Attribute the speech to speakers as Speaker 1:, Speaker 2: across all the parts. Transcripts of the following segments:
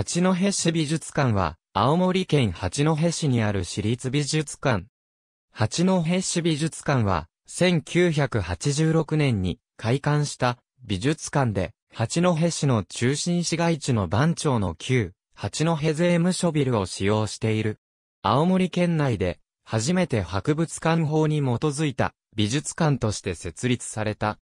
Speaker 1: 八戸市美術館は、青森県八戸市にある私立美術館。八戸市美術館は、1986年に開館した美術館で、八戸市の中心市街地の番町の旧、八戸税務署ビルを使用している。青森県内で、初めて博物館法に基づいた美術館として設立された。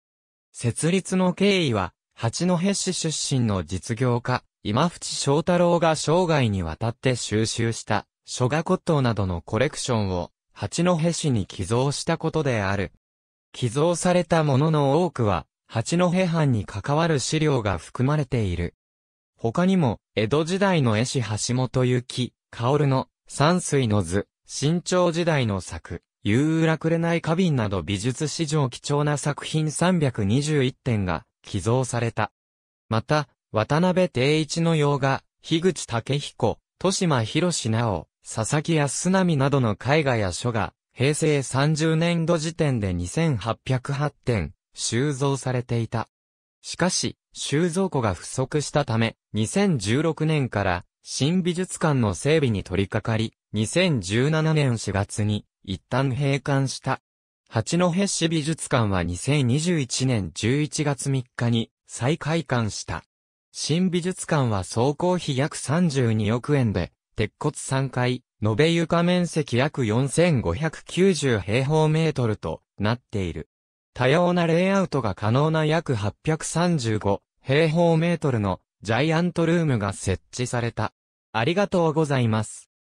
Speaker 1: 設立の経緯は、八戸市出身の実業家、今淵翔太郎が生涯にわたって収集した書画骨董などのコレクションを八戸市に寄贈したことである。寄贈されたものの多くは八戸藩に関わる資料が含まれている。他にも、江戸時代の絵師橋本幸、薫の山水の図、新潮時代の作、遊楽紅花瓶など美術史上貴重な作品321点が寄贈された。また、渡辺定一の洋画、樋口武彦、豊島博直、佐々木康美などの絵画や書が、平成30年度時点で2808点、収蔵されていた。しかし、収蔵庫が不足したため、2016年から新美術館の整備に取り掛かり、2017年4月に一旦閉館した。八戸市美術館は2021年11月3日に再開館した。新美術館は総工費約32億円で、鉄骨3階、延べ床面積約4590平方メートルとなっている。多様なレイアウトが可能な約835平方メートルのジャイアントルームが設置された。ありがとうございます。